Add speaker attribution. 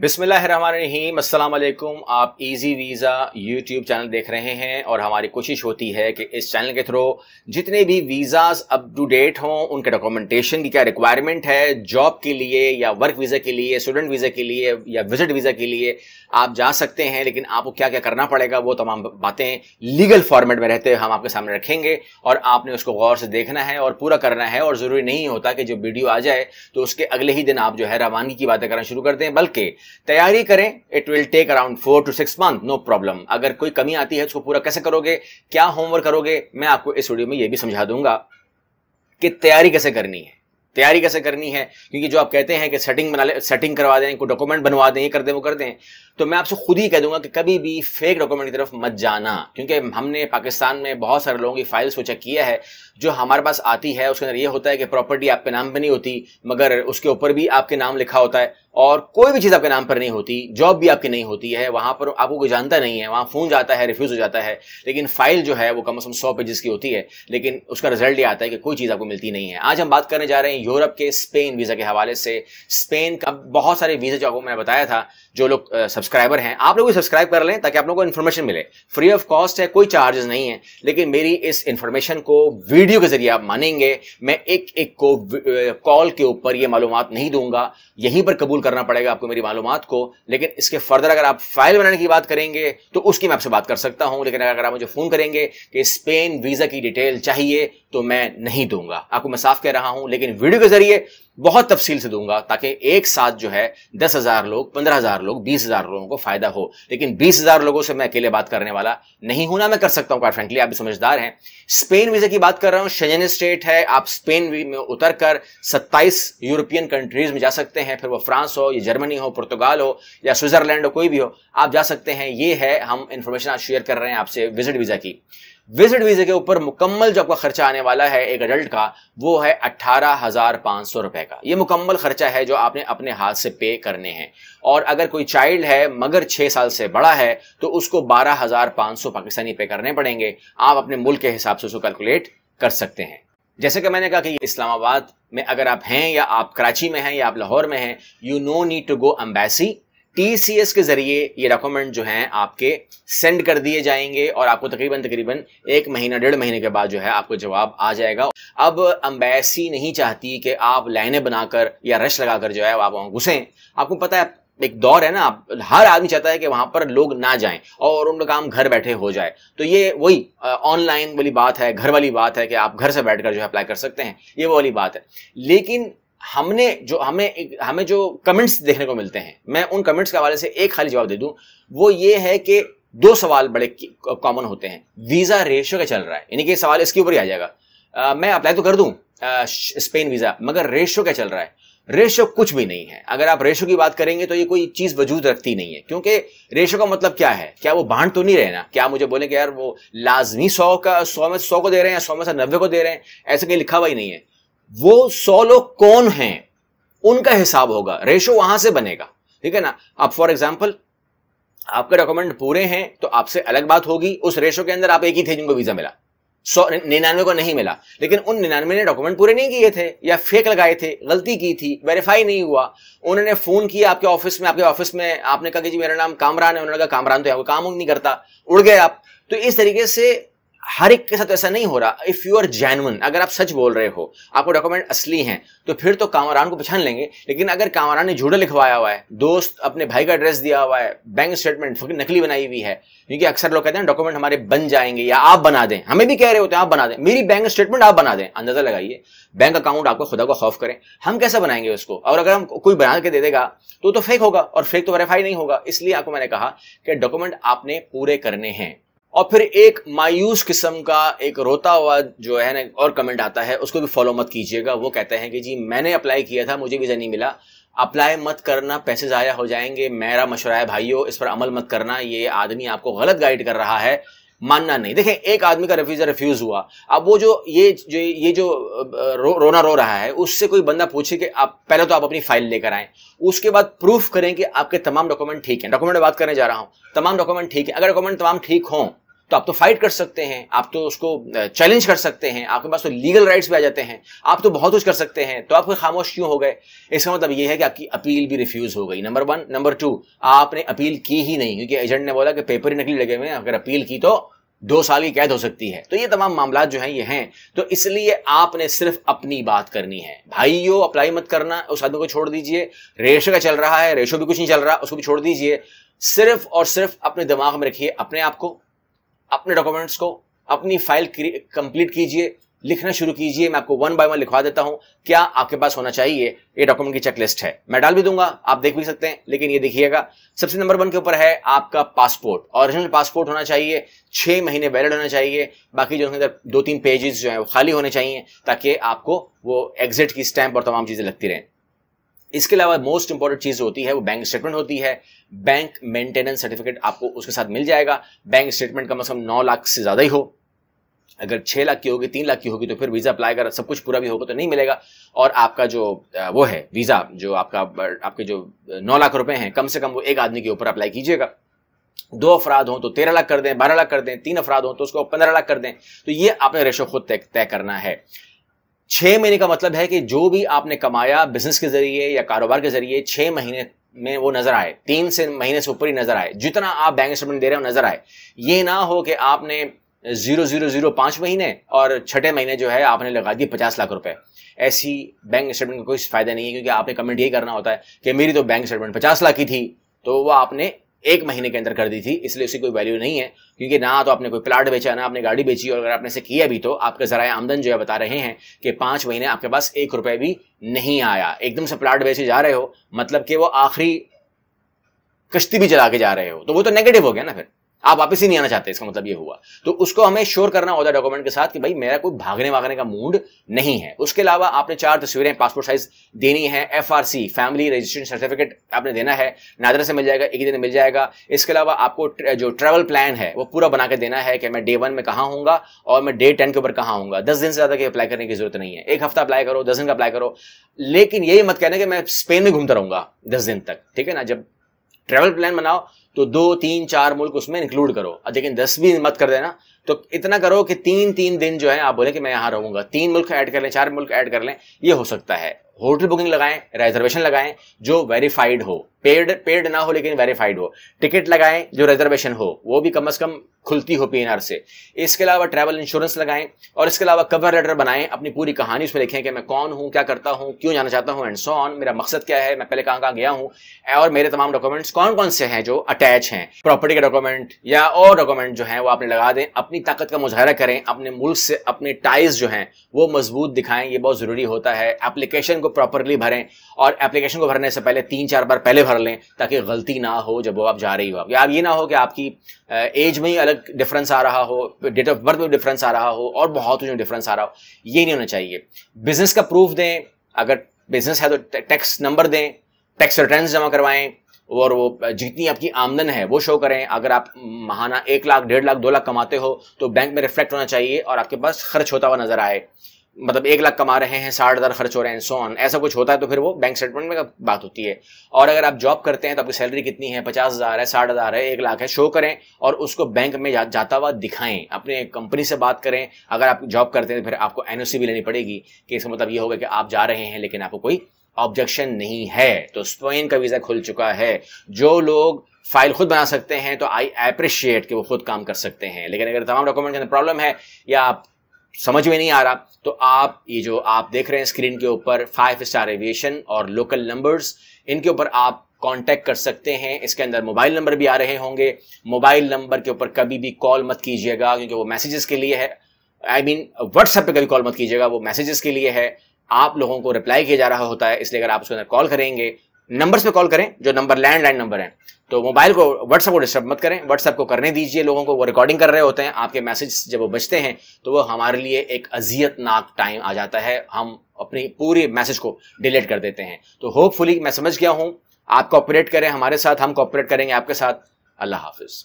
Speaker 1: बिसमीम असलकुम आप इजी वीज़ा यूट्यूब चैनल देख रहे हैं और हमारी कोशिश होती है कि इस चैनल के थ्रू जितने भी वीज़ाज अप टू डेट हों उनके डॉक्यूमेंटेशन की क्या रिक्वायरमेंट है जॉब के लिए या वर्क वीज़ा के लिए स्टूडेंट वीज़ा के लिए या विजिट वीज़ा के लिए आप जा सकते हैं लेकिन आपको क्या क्या करना पड़ेगा वो तमाम बातें लीगल फॉर्मेट में रहते हुए हम आपके सामने रखेंगे और आपने उसको गौर से देखना है और पूरा करना है और ज़रूरी नहीं होता कि जो वीडियो आ जाए तो उसके अगले ही दिन आप जो है रवानगी की बातें करना शुरू कर दें बल्कि तैयारी करें it will take around four to six month no problem अगर कोई कमी आती है उसको पूरा कैसे करोगे क्या होमवर्क करोगे मैं आपको इस वीडियो में यह भी समझा दूंगा कि तैयारी कैसे करनी है तैयारी कैसे करनी है क्योंकि जो आप कहते हैं कि सेटिंग बना ले सेटिंग करवा दें कोई डॉक्यूमेंट बनवा दें ये कर दें वो कर दें तो मैं आपसे खुद ही कह दूंगा कि कभी भी फेक डॉक्यूमेंट की तरफ मत जाना क्योंकि हमने पाकिस्तान में बहुत सारे लोगों की फाइल्स को चेक किया है जो हमारे पास आती है उसके अंदर ये होता है कि प्रॉपर्टी आपके नाम पर नहीं होती मगर उसके ऊपर भी आपके नाम लिखा होता है और कोई भी चीज़ आपके नाम पर नहीं होती जॉब भी आपकी नहीं होती है वहाँ पर आपको कोई जानता नहीं है वहाँ फ़ोन जाता है रिफ्यूज़ हो जाता है लेकिन फाइल जो है वो कम से कम सौ पेजेस की होती है लेकिन उसका रिजल्ट ये आता है कि कोई चीज़ आपको मिलती नहीं है आज हम बात करने जा रहे हैं यूरोप के स्पेन वीज़ा के हवाले से स्पेन का बहुत सारे वीज़ा जो आपको मैंने बताया था जो लोग सब्सक्राइबर हैं आप लोग भी सब्सक्राइब कर लें ताकि आप लोगों को इन्फॉर्मेशन मिले फ्री ऑफ कॉस्ट है कोई चार्जेस नहीं है लेकिन मेरी इस इन्फॉर्मेशन को वीडियो के जरिए आप मानेंगे मैं एक एक को कॉल के ऊपर ये मालूम नहीं दूंगा यहीं पर कबूल करना पड़ेगा आपको मेरी मालूम को लेकिन इसके फर्दर अगर आप फाइल बनाने की बात करेंगे तो उसकी मैं आपसे बात कर सकता हूं लेकिन अगर आप मुझे फोन करेंगे कि स्पेन वीजा की डिटेल चाहिए तो मैं नहीं दूंगा आपको मैं साफ कह रहा हूं लेकिन वीडियो के जरिए बहुत तफसील से दूंगा ताकि एक साथ जो है दस हजार लोग पंद्रह हजार लोग बीस हजार लोगों को फायदा हो लेकिन बीस हजार लोगों से मैं अकेले बात करने वाला नहीं हूं ना मैं कर सकता हूं फ्रेंकली आप भी समझदार हैं स्पेन वीजा की बात कर रहा हूं शेजन स्टेट है आप स्पेन में उतर कर सत्ताईस यूरोपियन कंट्रीज में जा सकते हैं फिर वो फ्रांस हो या जर्मनी हो पुर्तगाल हो या स्विट्जरलैंड हो कोई भी हो आप जा सकते हैं ये है हम इंफॉर्मेशन आज शेयर कर रहे हैं आपसे विजिट वीजा की विजिट वीजे के ऊपर मुकम्मल जो आपका खर्चा आने वाला है एक अडल्ट का वो है अट्ठारह हजार पांच सौ रुपए का ये मुकम्मल खर्चा है जो आपने अपने हाथ से पे करने हैं और अगर कोई चाइल्ड है मगर छह साल से बड़ा है तो उसको बारह हजार पांच सौ पाकिस्तानी पे करने पड़ेंगे आप अपने मुल्क के हिसाब से उसको कैलकुलेट कर सकते हैं जैसे कि मैंने कहा कि इस्लामाबाद में अगर आप हैं या आप कराची में हैं या आप लाहौर में हैं you know need to go embassy TCS के जरिए ये डॉक्यूमेंट जो हैं आपके सेंड कर दिए जाएंगे और आपको तकरीबन तकरीबन एक महीना डेढ़ महीने के बाद जो है आपको जवाब आ जाएगा अब अम्बेसी नहीं चाहती कि आप लाइनें बनाकर या रश लगाकर जो है आप वहां घुसें आपको पता है एक दौर है ना आप हर आदमी चाहता है कि वहां पर लोग ना जाएं और उनका काम घर बैठे हो जाए तो ये वही ऑनलाइन वाली बात है घर वाली बात है कि आप घर से बैठकर जो है अप्लाई कर सकते हैं ये वो वाली बात है लेकिन हमने जो हमें हमें जो कमेंट्स देखने को मिलते हैं मैं उन कमेंट्स के हवाले से एक खाली जवाब दे दूं वो ये है कि दो सवाल बड़े कॉमन होते हैं वीज़ा रेशियो का चल रहा है यानी कि सवाल इसके ऊपर ही आ जाएगा आ, मैं अप्लाई तो कर दूं स्पेन वीज़ा मगर रेशियो क्या चल रहा है रेशियो कुछ भी नहीं है अगर आप रेशियो की बात करेंगे तो ये कोई चीज वजूद रखती नहीं है क्योंकि रेशियो का मतलब क्या है क्या वो बांट तो नहीं रहे ना क्या मुझे बोले कि यार वो लाजमी सौ का सौ में सौ को दे रहे हैं या सौ में से नब्बे को दे रहे हैं ऐसे कहीं लिखा हुआ ही नहीं है वो सौ लोग कौन हैं उनका हिसाब होगा रेशो वहां से बनेगा ठीक है ना अब फॉर एग्जाम्पल आपके डॉक्यूमेंट पूरे हैं तो आपसे अलग बात होगी उस रेशो के अंदर आप एक ही थे जिनको वीजा मिला सौ निन्यानवे को नहीं मिला लेकिन उन निन्यानवे ने डॉक्यूमेंट पूरे नहीं किए थे या फेक लगाए थे गलती की थी वेरीफाई नहीं हुआ उन्होंने फोन किया आपके ऑफिस में आपके ऑफिस में आपने कहा कि जी मेरा नाम कामरान है उन्होंने कहा कामरान तो यहाँ काम नहीं करता उड़ गए आप तो इस तरीके से हर एक के साथ ऐसा नहीं हो रहा इफ यू आर जैनवन अगर आप सच बोल रहे हो आपको डॉक्यूमेंट असली हैं तो फिर तो कामरान को पहचान लेंगे लेकिन अगर कामरान ने झूठा लिखवाया हुआ है दोस्त अपने भाई का एड्रेस दिया हुआ है बैंक स्टेटमेंट नकली बनाई हुई है क्योंकि अक्सर लोग कहते हैं डॉक्यूमेंट हमारे बन जाएंगे या आप बना दें हमें भी कह रहे होते हैं आप बना दें मेरी बैंक स्टेटमेंट आप बना दें अंदाजा लगाइए बैंक अकाउंट आपको खुदा को खौफ करें हम कैसे बनाएंगे उसको और अगर हम कोई बना के दे देगा तो तो फेक होगा और फेक तो वेरीफाई नहीं होगा इसलिए आपको मैंने कहा कि डॉक्यूमेंट आपने पूरे करने हैं और फिर एक मायूस किस्म का एक रोता हुआ जो है ना और कमेंट आता है उसको भी फॉलो मत कीजिएगा वो कहते हैं कि जी मैंने अप्लाई किया था मुझे वीज़ा नहीं मिला अप्लाई मत करना पैसे ज़ाया हो जाएंगे मेरा मशुरा है भाइयों इस पर अमल मत करना ये आदमी आपको गलत गाइड कर रहा है मानना नहीं देखें एक आदमी का रिफ्यूज़ रिफ्यूज हुआ अब वो जो ये जो ये जो रो, रोना रो रहा है उससे कोई बंदा पूछे कि आप पहले तो आप अपनी फाइल लेकर आए उसके बाद प्रूफ करें कि आपके तमाम डॉक्यूमेंट ठीक हैं डॉक्यूमेंट बात करने जा रहा हूं तमाम डॉक्यूमेंट ठीक है अगर डॉक्यूमेंट तमाम ठीक हों तो आप तो फाइट कर सकते हैं आप तो उसको चैलेंज कर सकते हैं आपके पास तो लीगल राइट्स भी आ जाते हैं आप तो बहुत कुछ कर सकते हैं तो आप खामोश क्यों हो गए इसका मतलब यह है कि आपकी अपील भी रिफ्यूज हो गई नंबर वन नंबर टू आपने अपील की ही नहीं क्योंकि एजेंट ने बोला कि पेपर ही नकली लगे हुए अगर अपील की तो दो साल की कैद हो सकती है तो ये तमाम मामला जो हैं ये हैं तो इसलिए आपने सिर्फ अपनी बात करनी है भाइयों अप्लाई मत करना उस आदमी को छोड़ दीजिए रेशो का चल रहा है रेशो भी कुछ नहीं चल रहा उसको भी छोड़ दीजिए सिर्फ और सिर्फ अपने दिमाग में रखिए अपने आप को अपने डॉक्यूमेंट्स को अपनी फाइल कंप्लीट कीजिए लिखना शुरू कीजिए मैं आपको वन बाय वन लिखवा देता हूं क्या आपके पास होना चाहिए ये डॉक्यूमेंट की चेकलिस्ट है मैं डाल भी दूंगा आप देख भी सकते हैं लेकिन ये देखिएगा सबसे नंबर वन के ऊपर है आपका पासपोर्ट ओरिजिनल पासपोर्ट होना चाहिए छह महीने वैलिड होना चाहिए बाकी जो अंदर दो तीन पेजेस जो है वो खाली होने चाहिए ताकि आपको वो एग्जिट की स्टैंप और तमाम चीजें लगती रहें इसके अलावा मोस्ट इंपॉर्टेंट चीज होती है वो बैंक स्टेटमेंट होती है बैंक मेंटेनेंस सर्टिफिकेट आपको उसके साथ मिल जाएगा बैंक स्टेटमेंट कम से कम नौ लाख से ज्यादा ही हो अगर छह लाख की होगी तीन लाख की होगी तो फिर वीजा अप्लाई कर सब कुछ पूरा भी होगा तो नहीं मिलेगा और आपका जो वो है वीजा जो आपका आपके जो नौ लाख रुपए हैं कम से कम वो एक आदमी के ऊपर अप्लाई कीजिएगा दो अफराध हों तो तेरह लाख कर दें बारह लाख कर दें तीन अफराध हों तो उसको पंद्रह लाख कर दें तो ये आपने रेशो खुद तय करना है छह महीने का मतलब है कि जो भी आपने कमाया बिजनेस के जरिए या कारोबार के जरिए छह महीने में वो नजर आए तीन से महीने से ऊपर ही नजर आए जितना आप बैंक स्टेटमेंट दे रहे हो नजर आए ये ना हो कि आपने जीरो जीरो जीरो पांच महीने और छठे महीने जो है आपने लगा दिए पचास लाख रुपए ऐसी बैंक स्टेटमेंट का कोई फायदा नहीं है क्योंकि आपने कमेंट यही करना होता है कि मेरी तो बैंक स्टेटमेंट पचास लाख की थी तो वो आपने एक महीने के अंदर कर दी थी इसलिए उसकी कोई वैल्यू नहीं है क्योंकि ना तो आपने कोई प्लाट बेचा ना आपने गाड़ी बेची और अगर आपने से किया भी तो आपके जरा आमदन जो है बता रहे हैं कि पांच महीने आपके पास एक रुपए भी नहीं आया एकदम से प्लाट बेचे जा रहे हो मतलब कि वो आखिरी कश्ती भी चला के जा रहे हो तो वो तो नेगेटिव हो गया ना फिर आप वापस ही नहीं आना चाहते इसका मतलब ये हुआ तो उसको हमें श्योर करना होता है डॉक्यूमेंट के साथ कि भाई मेरा कोई भागने वागने का मूड नहीं है उसके अलावा आपने चार तस्वीरें पासपोर्ट साइज देनी है एफ फैमिली रजिस्ट्रेशन सर्टिफिकेट आपने देना है नादर से मिल जाएगा एक दिन मिल जाएगा इसके अलावा आपको जो ट्रेवल प्लान है वो पूरा बना के देना है कि मैं डे वन में कहा हूँ और मैं डे टेन के ऊपर कहा हूँ दस दिन से ज्यादा की अप्लाई करने की जरूरत नहीं है एक हफ्ता अप्लाई करो दस दिन का अप्लाई करो लेकिन यही मत कहना कि मैं स्पेन में घूमता रहूंगा दस दिन तक ठीक है ना जब ट्रेवल प्लान बनाओ तो दो तीन चार मुल्क उसमें इंक्लूड करो लेकिन दस भी मत कर देना तो इतना करो कि तीन तीन दिन जो है आप बोले कि मैं यहाँ रहूंगा तीन मुल्क ऐड कर लें चार मुल्क ऐड कर लें ये हो सकता है होटल बुकिंग लगाएं रिजर्वेशन लगाएं जो वेरीफाइड हो पेड पेड ना हो लेकिन वेरीफाइड हो टिकट लगाएं जो रिजर्वेशन हो वो भी कम अज कम खुलती हो पीएनआर से इसके अलावा ट्रैवल इंश्योरेंस लगाएं और इसके अलावा कवर लेटर बनाएं अपनी पूरी कहानी उसमें लिखें कि मैं कौन हूं क्या करता हूं क्यों जाना चाहता हूं एंड सो ऑन मेरा मकसद क्या है मैं पहले कहां कहां गया हूं और मेरे तमाम डॉक्यूमेंट्स कौन कौन से हैं जो अटैच हैं प्रॉपर्टी के डॉक्यूमेंट या और डॉक्यूमेंट जो है वो आपने लगा दें अपनी ताकत का मुजाहरा करें अपने मुल्क से अपने टाइज जो हैं वो मजबूत दिखाएं ये बहुत जरूरी होता है एप्लीकेशन को प्रॉपरली भरें और एप्लीकेशन को भरने से पहले तीन चार बार पहले भर लें ताकि गलती ना हो जब वो आप जा रही हो आप ये ना हो कि आपकी एज में ही अलग तक डिफरेंस आ रहा हो डेट ऑफ बर्थ में डिफरेंस आ रहा हो और बहुत कुछ डिफरेंस आ रहा हो ये नहीं होना चाहिए बिजनेस का प्रूफ दें अगर बिजनेस है तो टैक्स नंबर दें टैक्स रिटर्न जमा करवाएं और वो जितनी आपकी आमदन है वो शो करें अगर आप महाना एक लाख डेढ़ लाख दो लाख कमाते हो तो बैंक में रिफ्लेक्ट होना चाहिए और आपके पास खर्च होता हुआ नजर आए मतलब एक लाख कमा रहे हैं साठ हज़ार खर्च हो रहे हैं सो ऑन ऐसा कुछ होता है तो फिर वो बैंक स्टेटमेंट में बात होती है और अगर आप जॉब करते हैं तो आपकी सैलरी कितनी है पचास हज़ार है साठ हज़ार है एक लाख है शो करें और उसको बैंक में जा, जाता हुआ दिखाएं अपने कंपनी से बात करें अगर आप जॉब करते हैं तो फिर आपको एन भी लेनी पड़ेगी कि इसका मतलब ये होगा कि आप जा रहे हैं लेकिन आपको कोई ऑब्जेक्शन नहीं है तो स्पेन का वीज़ा खुल चुका है जो लोग फाइल खुद बना सकते हैं तो आई अप्रिशिएट कि वो खुद काम कर सकते हैं लेकिन अगर तमाम डॉक्यूमेंट के अंदर प्रॉब्लम है या आप समझ में नहीं आ रहा तो आप ये जो आप देख रहे हैं स्क्रीन के ऊपर फाइव स्टार एविएशन और लोकल नंबर्स इनके ऊपर आप कांटेक्ट कर सकते हैं इसके अंदर मोबाइल नंबर भी आ रहे होंगे मोबाइल नंबर के ऊपर कभी भी कॉल मत कीजिएगा क्योंकि वो मैसेजेस के लिए है आई मीन व्हाट्सएप पे कभी कॉल मत कीजिएगा वो मैसेजेस के लिए है आप लोगों को रिप्लाई किया जा रहा होता है इसलिए अगर आप उसके अंदर कॉल करेंगे नंबर्स पे कॉल करें जो नंबर लैंडलाइन नंबर है तो मोबाइल को व्हाट्सएप को डिस्टर्ब मत करें व्हाट्सएप को करने दीजिए लोगों को वो रिकॉर्डिंग कर रहे होते हैं आपके मैसेज जब वो बचते हैं तो वो हमारे लिए एक अजियतनाक टाइम आ जाता है हम अपनी पूरी मैसेज को डिलीट कर देते हैं तो होपफुली मैं समझ गया हूँ आप कॉपरेट करें हमारे साथ हम कॉपरेट करेंगे आपके साथ अल्लाह हाफिज़